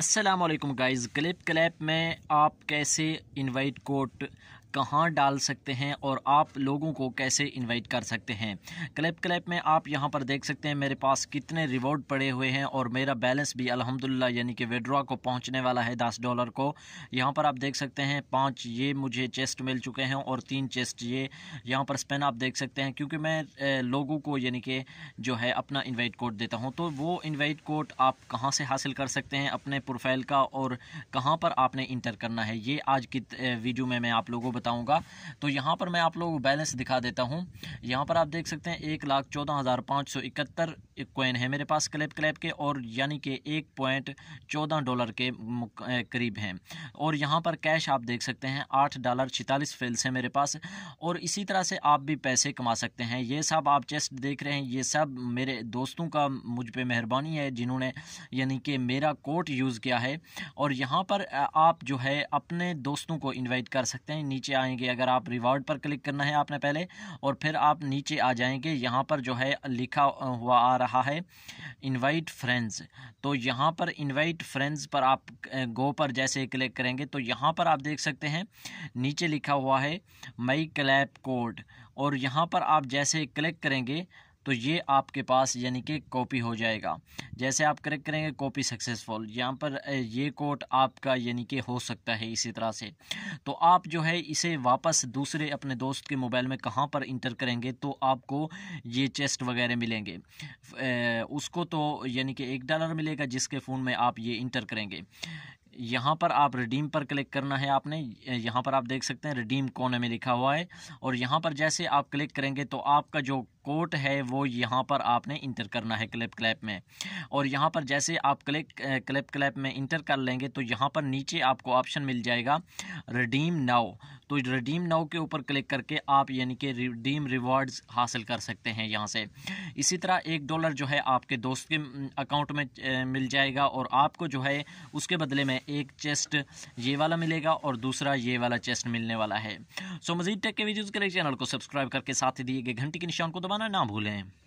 Aslam guys clip clap में आप कैसे इनवाइट कोट कहाँ डाल सकते हैं और आप लोगों को कैसे इनवाइट कर सकते हैं क्लैप क्लैप में आप यहाँ पर देख सकते हैं मेरे पास कितने रिवॉर्ड पड़े हुए हैं और मेरा बैलेंस भी अलहमदिल्ला यानी कि विड्रॉ को पहुँचने वाला है दस डॉलर को यहाँ पर आप देख सकते हैं पाँच ये मुझे चेस्ट मिल चुके हैं और तीन चेस्ट ये यहाँ पर स्पेन आप देख सकते हैं क्योंकि मैं लोगों को यानी कि जो है अपना इन्वाइट कोड देता हूँ तो वो इन्वाइट कोड आप कहाँ से हासिल कर सकते हैं अपने प्रोफाइल का और कहाँ पर आपने इंटर करना है ये आज की वीडियो में मैं आप लोगों को बता बताऊंगा तो यहाँ पर मैं आप लोगों को बैलेंस दिखा देता हूँ यहाँ पर आप देख सकते हैं एक लाख चौदह हज़ार पाँच सौ इकहत्तर कोइन है मेरे पास क्लैप क्लैप के और यानी कि एक पॉइंट चौदह डॉलर के करीब हैं और यहाँ पर कैश आप देख सकते हैं आठ डॉलर छितालीस फेल्स है मेरे पास और इसी तरह से आप भी पैसे कमा सकते हैं ये सब आप चेस्ट देख रहे हैं ये सब मेरे दोस्तों का मुझ पर मेहरबानी है जिन्होंने यानी कि मेरा कोट यूज़ किया है और यहाँ पर आप जो है अपने दोस्तों को इन्वाइट कर सकते हैं नीचे नीचे आएंगे अगर आप रिवॉर्ड पर क्लिक करना है आपने पहले और फिर आप नीचे आ जाएंगे यहाँ पर जो है लिखा हुआ आ रहा है इनवाइट फ्रेंड्स तो यहाँ पर इनवाइट फ्रेंड्स पर आप गो पर जैसे क्लिक करेंगे तो यहाँ पर आप देख सकते हैं नीचे लिखा हुआ है मई क्लैप कोड और यहाँ पर आप जैसे क्लिक करेंगे तो ये आपके पास यानी कि कॉपी हो जाएगा जैसे आप करेक्ट करेंगे कॉपी सक्सेसफुल यहाँ पर ये कोट आपका यानी कि हो सकता है इसी तरह से तो आप जो है इसे वापस दूसरे अपने दोस्त के मोबाइल में कहाँ पर इंटर करेंगे तो आपको ये चेस्ट वगैरह मिलेंगे उसको तो यानी कि एक डॉलर मिलेगा जिसके फ़ोन में आप ये इंटर करेंगे यहाँ पर आप रिडीम पर क्लिक करना है आपने यहाँ पर आप देख सकते हैं रिडीम कोने में लिखा हुआ है और यहाँ पर जैसे आप क्लिक करेंगे तो आपका जो कोट है वो यहाँ पर आपने इंटर करना है क्लिप क्लैप में और यहाँ पर जैसे आप क्लिक क्लिप क्लैप में इंटर कर लेंगे तो यहाँ पर नीचे आपको ऑप्शन मिल जाएगा रिडीम नाउ तो रिडीम नाउ के ऊपर क्लिक करके आप यानी कि रिडीम रिवॉर्ड्स हासिल कर सकते हैं यहाँ से इसी तरह एक डॉलर जो है आपके दोस्त के अकाउंट में मिल जाएगा और आपको जो है उसके बदले में एक चेस्ट ये वाला मिलेगा और दूसरा ये वाला चेस्ट मिलने वाला है सो मजीद टेक के वीडियोज़ के लिए चैनल को सब्सक्राइब करके साथ ही दिए गए घंटे के निशान को दबा करवाना ना भूलें